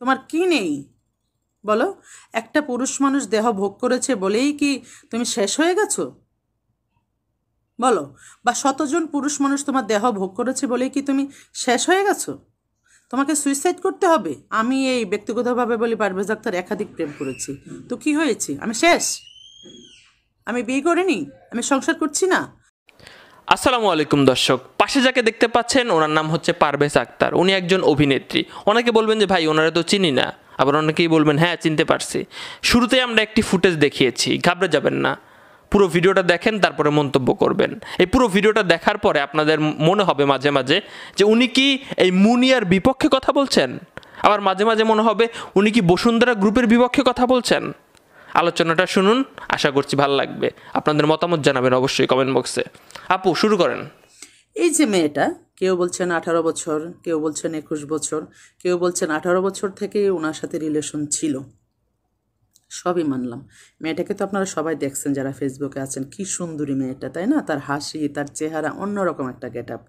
তোমার কি নেই বলো একটা পুরুষ মানুষ দেহ ভোগ করেছে বলেই কি তুমি শেষ হয়ে গেছো বলো বা শতজন পুরুষ মানুষ তোমার দেহ ভোগ করেছে বলেই কি তুমি শেষ হয়ে গেছো তোমাকে সুইসাইড করতে হবে আমি এই ব্যক্তিগতভাবে বলি পারভেজ আক্তার একাধিক প্রেম করেছি তো কি হয়েছে আমি শেষ আমি বিয়ে করিনি আমি সংসার করছি না আসসালামু আলাইকুম দর্শক পাশে যাকে দেখতে পাচ্ছেন ওনার নাম হচ্ছে পারভেজ আক্তার উনি একজন অভিনেত্রী অনেকে বলবেন যে ভাই ওনারা তো চিনি না আবার অনেকেই বলবেন হ্যাঁ চিনতে পারছি শুরুতে আমরা একটি ফুটেজ দেখিয়েছি ঘাবড়ে যাবেন না পুরো ভিডিওটা দেখেন তারপরে মন্তব্য করবেন এই পুরো ভিডিওটা দেখার পরে আপনাদের মনে হবে মাঝে মাঝে যে উনি কি এই মুনিয়ার বিপক্ষে কথা বলছেন আবার মাঝে মাঝে মনে হবে উনি কি বসুন্ধরা গ্রুপের বিপক্ষে কথা বলছেন আলোচনাটা শুনুন আশা করছি ভাল লাগবে আপনাদের মতামত জানাবেন অবশ্যই কমেন্ট বক্সে আপু শুরু করেন এই যে মেয়েটা কেউ বলছেন আঠারো বছর কেউ বলছেন একুশ বছর কেউ বলছেন আঠারো বছর থেকে ওনার সাথে রিলেশন ছিল সবই মানলাম মেয়েটাকে তো আপনারা সবাই দেখছেন যারা ফেসবুকে আছেন কি সুন্দরী মেয়েটা তাই না তার হাসি তার চেহারা অন্যরকম একটা গেট আপ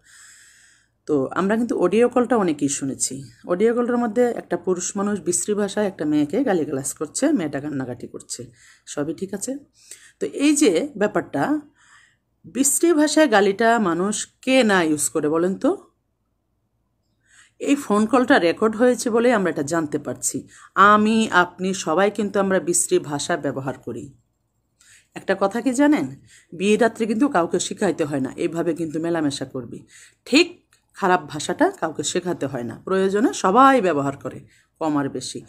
তো আমরা কিন্তু অডিও কলটা অনেকেই শুনেছি অডিও কলটার মধ্যে একটা পুরুষ মানুষ বিশ্রী ভাষায় একটা মেয়েকে গালিগালাস করছে মেয়েটা কান্নাকাটি করছে সবই ঠিক আছে তো এই যে ব্যাপারটা বিশ্রী ভাষায় গালিটা মানুষ কে না ইউজ করে বলেন তো এই ফোন কলটা রেকর্ড হয়েছে বলে আমরা এটা জানতে পারছি আমি আপনি সবাই কিন্তু আমরা বিশ্রী ভাষা ব্যবহার করি একটা কথা কি জানেন বিয়ে রাত্রে কিন্তু কাউকে শেখাইতে হয় না এইভাবে কিন্তু মেলামেশা করবি ঠিক খারাপ ভাষাটা কাউকে শেখাতে হয় না প্রয়োজনে সবাই ব্যবহার করে কম আর বেশি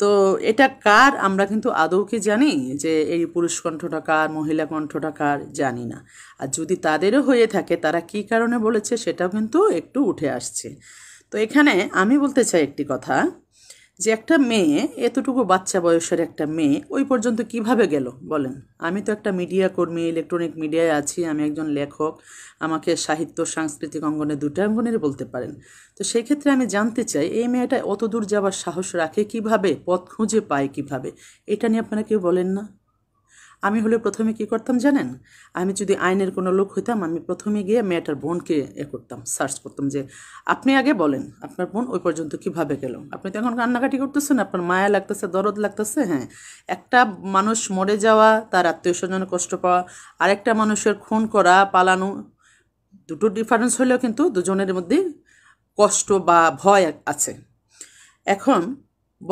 তো এটা কার আমরা কিন্তু আদৌ কি জানি যে এই পুরুষ কণ্ঠটা কার মহিলা কণ্ঠটা কার জানি না আর যদি তাদেরও হয়ে থাকে তারা কি কারণে বলেছে সেটাও কিন্তু একটু উঠে আসছে তো এখানে আমি বলতে চাই একটি কথা যে একটা মেয়ে এতটুকু বাচ্চা বয়সের একটা মেয়ে ওই পর্যন্ত কিভাবে গেল বলেন আমি তো একটা মিডিয়া কর্মী ইলেকট্রনিক মিডিয়ায় আছি আমি একজন লেখক আমাকে সাহিত্য সাংস্কৃতিক অঙ্গনে দুটা অঙ্গনের বলতে পারেন তো সেই ক্ষেত্রে আমি জানতে চাই এই মেয়েটা অত দূর যাওয়ার সাহস রাখে কিভাবে পথ খুঁজে পায় কিভাবে এটা নিয়ে আপনারা কেউ বলেন না আমি হলে প্রথমে কি করতাম জানেন আমি যদি আইনের কোনো লোক হইতাম আমি প্রথমে গিয়ে মেয়েটার বোনকে এ করতাম সার্চ করতাম যে আপনি আগে বলেন আপনার বোন ওই পর্যন্ত কিভাবে গেল আপনি তো এখন কান্নাকাটি করতেছেন আপনার মায়া লাগতেছে দরদ লাগতেছে হ্যাঁ একটা মানুষ মরে যাওয়া তার আত্মীয় স্বজনে কষ্ট পাওয়া আরেকটা মানুষের খুন করা পালানো দুটো ডিফারেন্স হলেও কিন্তু দুজনের মধ্যে কষ্ট বা ভয় আছে এখন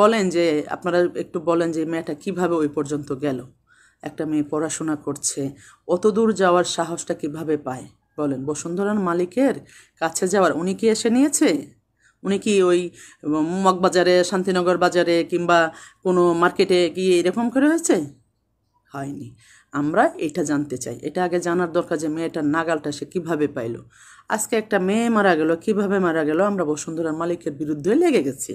বলেন যে আপনারা একটু বলেন যে মেয়েটা কিভাবে ওই পর্যন্ত গেল একটা মেয়ে পড়াশোনা করছে অত দূর যাওয়ার সাহসটা কিভাবে পায় বলেন বসুন্ধরার মালিকের কাছে যাওয়ার উনি কি এসে নিয়েছে উনি কি ওই মগবাজারে শান্তিনগর বাজারে কিংবা কোনো মার্কেটে গিয়ে এরকম করে হয়েছে হয়নি আমরা এটা জানতে চাই এটা আগে জানার দরকার যে মেয়েটার নাগালটা সে কীভাবে পাইলো আজকে একটা মেয়ে মারা গেল কিভাবে মারা গেল আমরা বসুন্ধরার মালিকের বিরুদ্ধে লেগে গেছি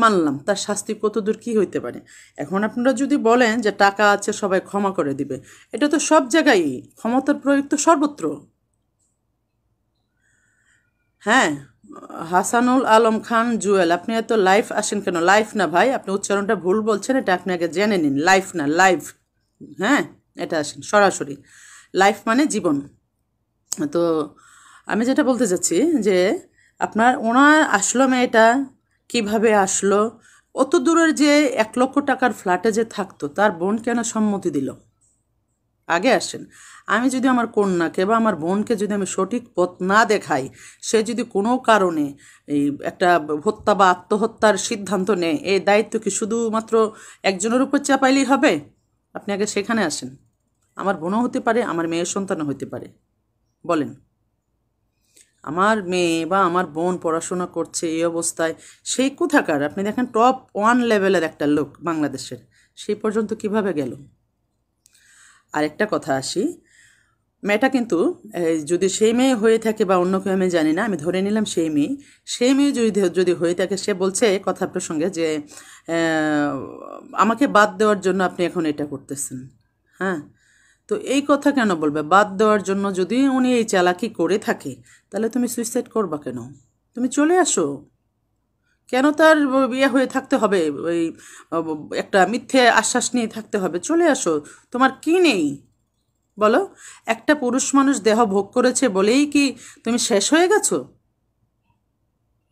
মানলাম তার শাস্তি কতদূর কী হইতে পারে এখন আপনারা যদি বলেন যে টাকা আছে সবাই ক্ষমা করে দিবে এটা তো সব জায়গায় ক্ষমতার প্রয়োগ তো সর্বত্র হ্যাঁ হাসানুল আলম খান জুয়েল আপনি এত লাইফ আসেন কেন লাইফ না ভাই আপনি উচ্চারণটা ভুল বলছেন এটা আপনি আগে জেনে নিন লাইফ না লাইফ হ্যাঁ এটা আসেন সরাসরি লাইফ মানে জীবন তো আমি যেটা বলতে চাচ্ছি যে আপনার ওনার আসলো মেয়েটা কিভাবে আসলো অত দূরের যে এক লক্ষ টাকার ফ্ল্যাটে যে থাকতো তার বোন কেন সম্মতি দিল আগে আসেন আমি যদি আমার কন্যাকে বা আমার বোনকে যদি আমি সঠিক পথ না দেখাই সে যদি কোনো কারণে এই একটা হত্যা বা আত্মহত্যার সিদ্ধান্ত নেয় এই দায়িত্ব কি শুধুমাত্র একজনের উপর চাপাইলেই হবে আপনি আগে সেখানে আসেন আমার বোনও হতে পারে আমার মেয়ের সন্তানও হতে পারে বলেন আমার মেয়ে বা আমার বোন পড়াশোনা করছে এই অবস্থায় সেই কোথাকার আপনি দেখেন টপ ওয়ান লেভেলের একটা লোক বাংলাদেশের সেই পর্যন্ত কিভাবে গেল আরেকটা কথা আসি মেয়েটা কিন্তু যদি সেই মেয়ে হয়ে থাকে বা অন্য কেউ আমি জানি না আমি ধরে নিলাম সেই মেয়ে সেই মেয়ে যদি যদি হয়ে থাকে সে বলছে কথা প্রসঙ্গে যে আমাকে বাদ দেওয়ার জন্য আপনি এখন এটা করতেছেন হ্যাঁ তো এই কথা কেন বলবে বাদ দেওয়ার জন্য যদি উনি এই চালাকি করে থাকে তাহলে তুমি সুইসাইড করবা কেন তুমি চলে আসো কেন তার বিয়ে হয়ে থাকতে হবে ওই একটা মিথ্যে আশ্বাস নিয়ে থাকতে হবে চলে আসো তোমার কি নেই বলো একটা পুরুষ মানুষ দেহ ভোগ করেছে বলেই কি তুমি শেষ হয়ে গেছো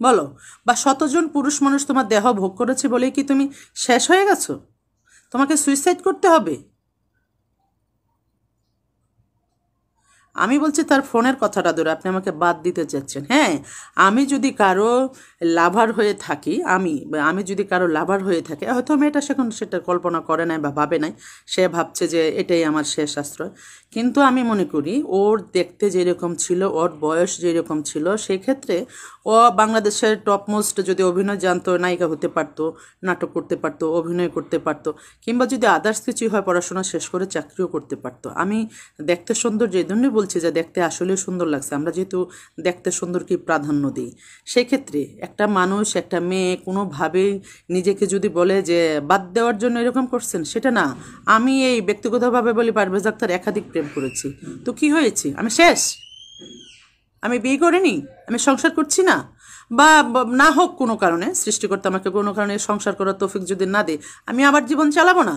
বলো বা শতজন পুরুষ মানুষ তোমার দেহ ভোগ করেছে বলেই কি তুমি শেষ হয়ে গেছো তোমাকে সুইসাইড করতে হবে আমি বলছি তার ফোনের কথাটা ধরে আপনি আমাকে বাদ দিতে চাচ্ছেন হ্যাঁ আমি যদি কারো লাভার হয়ে থাকি আমি আমি যদি কারো লাভার হয়ে থাকি হয়তো মেয়েটা সেখানে সেটা কল্পনা করে নাই বা ভাবে নাই সে ভাবছে যে এটাই আমার শেষ আশ্রয় কিন্তু আমি মনে করি ওর দেখতে যেরকম ছিল ওর বয়স যেরকম ছিল সেক্ষেত্রে ও বাংলাদেশের টপমোস্ট যদি অভিনয় জানতো নায়িকা হতে পারতো নাটক করতে পারতো অভিনয় করতে পারতো কিংবা যদি আদার্স কিছু হয় পড়াশোনা শেষ করে চাকরিও করতে পারতো আমি দেখতে সুন্দর যে জন্যই বলছি যে দেখতে আসলে সুন্দর লাগছে আমরা যেহেতু দেখতে সুন্দরকে প্রাধান্য দিই সেক্ষেত্রে একটা মানুষ একটা মেয়ে কোনোভাবেই নিজেকে যদি বলে যে বাদ দেওয়ার জন্য এরকম করছেন সেটা না আমি এই ব্যক্তিগতভাবে বলি পারভেজ আক্তার একাধিক প্রেম করেছি তো কি হয়েছে আমি শেষ আমি বিয়ে করিনি আমি সংসার করছি না বা না হোক কোনো কারণে সৃষ্টিকর্তা আমাকে কোনো কারণে সংসার করার তৌফিক যদি না দেয় আমি আবার জীবন চালাবো না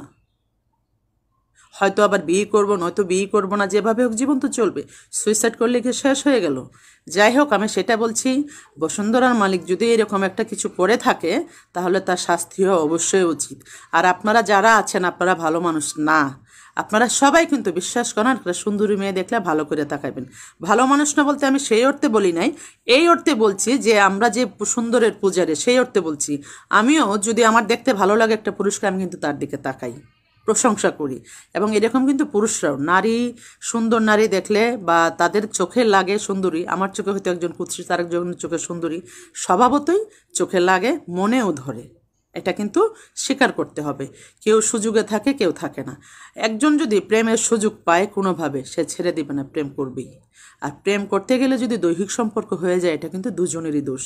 হয়তো আবার বিয়ে করব নয়তো বিয়ে করব না যেভাবে হোক জীবন তো চলবে সুইসাইড করলে কি শেষ হয়ে গেল যাই হোক আমি সেটা বলছি বসুন্ধরার মালিক যদি এরকম একটা কিছু করে থাকে তাহলে তার শাস্তি হওয়া অবশ্যই উচিত আর আপনারা যারা আছেন আপনারা ভালো মানুষ না আপনারা সবাই কিন্তু বিশ্বাস করেন একটা সুন্দরী মেয়ে দেখলে ভালো করে তাকাবেন ভালো মানুষ না বলতে আমি সেই অর্থে বলি নাই এই অর্থে বলছি যে আমরা যে সুন্দরের পূজারে সেই অর্থে বলছি আমিও যদি আমার দেখতে ভালো লাগে একটা পুরস্কার আমি কিন্তু তার দিকে তাকাই প্রশংসা করি এবং এরকম কিন্তু পুরুষরাও নারী সুন্দর নারী দেখলে বা তাদের চোখে লাগে সুন্দরী আমার চোখে হয়তো একজন তার একজন চোখে সুন্দরী স্বভাবতই চোখে লাগে মনেও ধরে এটা কিন্তু স্বীকার করতে হবে কেউ সুযোগে থাকে কেউ থাকে না একজন যদি প্রেমের সুযোগ পায় কোনোভাবে সে ছেড়ে দেবে না প্রেম করবেই আর প্রেম করতে গেলে যদি দৈহিক সম্পর্ক হয়ে যায় এটা কিন্তু দুজনেরই দোষ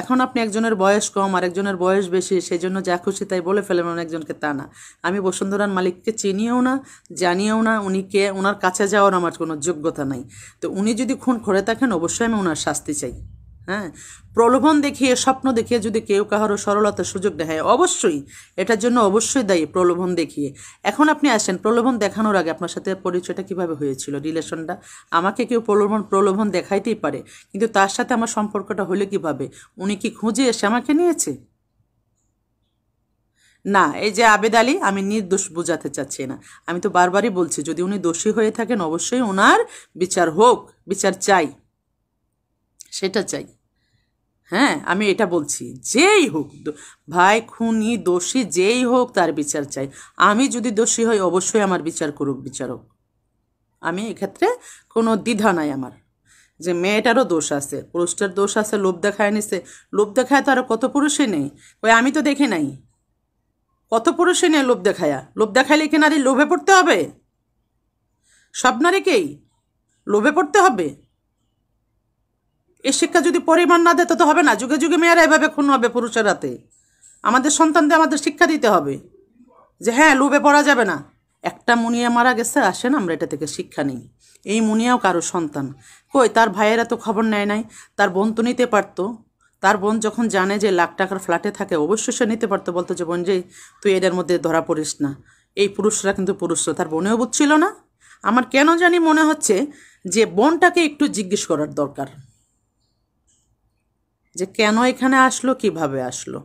এখন আপনি একজনের বয়স কম আর একজনের বয়স বেশি সেই জন্য যা খুশি তাই বলে ফেলেন একজনকে তা না আমি বসুন্ধরার মালিককে চিনিও না জানিও না উনি কে ওনার কাছে যাওয়ার আমার কোনো যোগ্যতা নাই তো উনি যদি খুন করে থাকেন অবশ্যই আমি ওনার শাস্তি চাই হ্যাঁ প্রলোভন দেখিয়ে স্বপ্ন দেখিয়ে যদি কেউ কাহারও সরলতার সুযোগ দেখায় অবশ্যই এটার জন্য অবশ্যই দায়ী প্রলোভন দেখিয়ে এখন আপনি আসেন প্রলোভন দেখানোর আগে আপনার সাথে পরিচয়টা কিভাবে হয়েছিল রিলেশনটা আমাকে কেউ প্রলোভন প্রলোভন দেখাইতেই পারে কিন্তু তার সাথে আমার সম্পর্কটা হলে কিভাবে উনি কি খুঁজে এসে আমাকে নিয়েছে না এই যে আবেদ আলী আমি নির্দোষ বোঝাতে চাচ্ছি না আমি তো বারবারই বলছি যদি উনি দোষী হয়ে থাকেন অবশ্যই ওনার বিচার হোক বিচার চাই সেটা চাই হ্যাঁ আমি এটা বলছি যেই হোক ভাই খুনি দোষী যেই হোক তার বিচার চাই আমি যদি দোষী হই অবশ্যই আমার বিচার করুক বিচারক আমি এক্ষেত্রে কোনো দ্বিধা নাই আমার যে মেয়েটারও দোষ আছে পুরুষটার দোষ আছে লোভ দেখায় নিছে লোভ দেখায় তো আরও কত পুরুষই নেই ওই আমি তো দেখি নাই কত পুরুষই নেই লোভ দেখায়া লোভ দেখাইলে কি নারী লোভে পড়তে হবে সব নারীকেই লোভে পড়তে হবে এই শিক্ষা যদি পরিমাণ না দেয় তো হবে না যুগে যুগে মেয়েরা এভাবে খুন হবে পুরুষের হাতে আমাদের সন্তানদের আমাদের শিক্ষা দিতে হবে যে হ্যাঁ লোভে পড়া যাবে না একটা মুনিয়া মারা গেছে আসেন আমরা এটা থেকে শিক্ষা নিই এই মুনিয়াও কারো সন্তান কই তার ভাইয়েরা তো খবর নেয় নাই তার বোন তো নিতে পারতো তার বোন যখন জানে যে লাখ টাকার ফ্ল্যাটে থাকে অবশ্যই সে নিতে পারতো বলতো যে বোন যে তুই এদের মধ্যে ধরা পড়িস না এই পুরুষরা কিন্তু পুরুষরা তার বোনেও বুঝছিল না আমার কেন জানি মনে হচ্ছে যে বোনটাকে একটু জিজ্ঞেস করার দরকার যে কেন এখানে আসলো কিভাবে আসলো